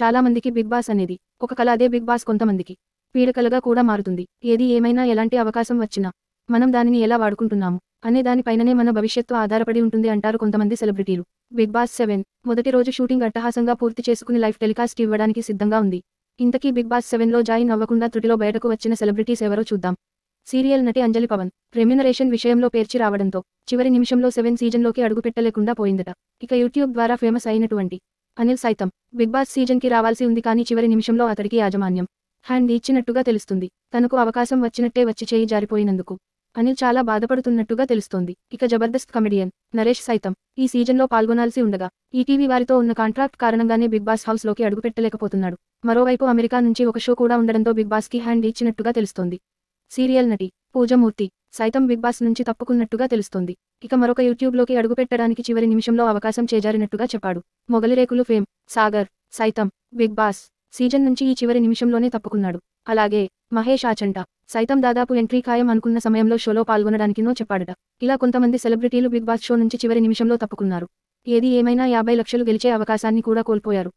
చాలామందికి big boss అనేది ఒక కళ అదే బిగ్ బాస్ కొంతమందికి పీడకలగా కూడా మారుతుంది ఏది ఏమైనా ఎలాంటి అవకాశం వచ్చినా మనం దానిని ఎలా వాడుకుంటున్నాము అనే దానిపైననే మన భవిష్యత్తు ఆధారపడి ఉంటుంది అంటారు కొంతమంది సెలబ్రిటీలు బిగ్ బాస్ సెవెన్ మొదటి రోజు షూటింగ్ అట్టహాసంగా పూర్తి చేసుకుని లైఫ్ టెలికాస్ట్ ఇవ్వడానికి సిద్ధంగా ఉంది ఇంతకీ బిగ్ బాస్ సెవెన్లో జాయిన్ అవ్వకుండా త్రుటిలో బయటకు వచ్చిన సెలబ్రిటీస్ ఎవరో చూద్దాం సీరియల్ నటి అంజలి పవన్ రెమ్యునరేషన్ విషయంలో పేర్చి రావడంతో చివరి నిమిషంలో సెవెన్ సీజన్లోకి అడుగుపెట్టలేకుండా పోయిందట ఇక యూట్యూబ్ ద్వారా ఫేమస్ అయినటువంటి అనిల్ సైతం బిగ్ బాస్ సీజన్కి రావాల్సి ఉంది కానీ చివరి నిమిషంలో అతడికి యాజమాన్యం హ్యాండ్ ఇచ్చినట్టుగా తెలుస్తుంది తనకు అవకాశం వచ్చినట్టే వచ్చి చేయి జారిపోయినందుకు అనిల్ చాలా బాధపడుతున్నట్టుగా తెలుస్తోంది ఇక జబర్దస్త్ కమెడియన్ నరేష్ సైతం ఈ సీజన్లో పాల్గొనాల్సి ఉండగా ఈటీవీ వారితో ఉన్న కాంట్రాక్ట్ కారణంగానే బిగ్ బాస్ హౌస్లోకి అడుగుపెట్టలేకపోతున్నాడు మరోవైపు అమెరికా నుంచి ఒక షో కూడా ఉండడంతో బిగ్ బాస్కి హ్యాండ్ ఇచ్చినట్టుగా తెలుస్తోంది సీరియల్ నటి పూజమూర్తి సైతం బిగ్ బాస్ నుంచి తప్పుకున్నట్టుగా తెలుస్తోంది ఇక మరొక యూట్యూబ్లోకి అడుగుపెట్టడానికి చివరి నిమిషంలో అవకాశం చేజారినట్టుగా చెప్పాడు మొగలిరేకులు ఫేమ్ సాగర్ సైతం బిగ్ బాస్ సీజన్ నుంచి ఈ చివరి నిమిషంలోనే తప్పుకున్నాడు అలాగే మహేష్ ఆచంట సైతం దాదాపు ఎంట్రీ ఖాయం అనుకున్న సమయంలో షోలో పాల్గొనడానికినో చెప్పాడట ఇలా కొంతమంది సెలబ్రిటీలు బిగ్ బాస్ షో నుంచి చివరి నిమిషంలో తప్పుకున్నారు ఏది ఏమైనా యాభై లక్షలు గెలిచే అవకాశాన్ని కూడా కోల్పోయారు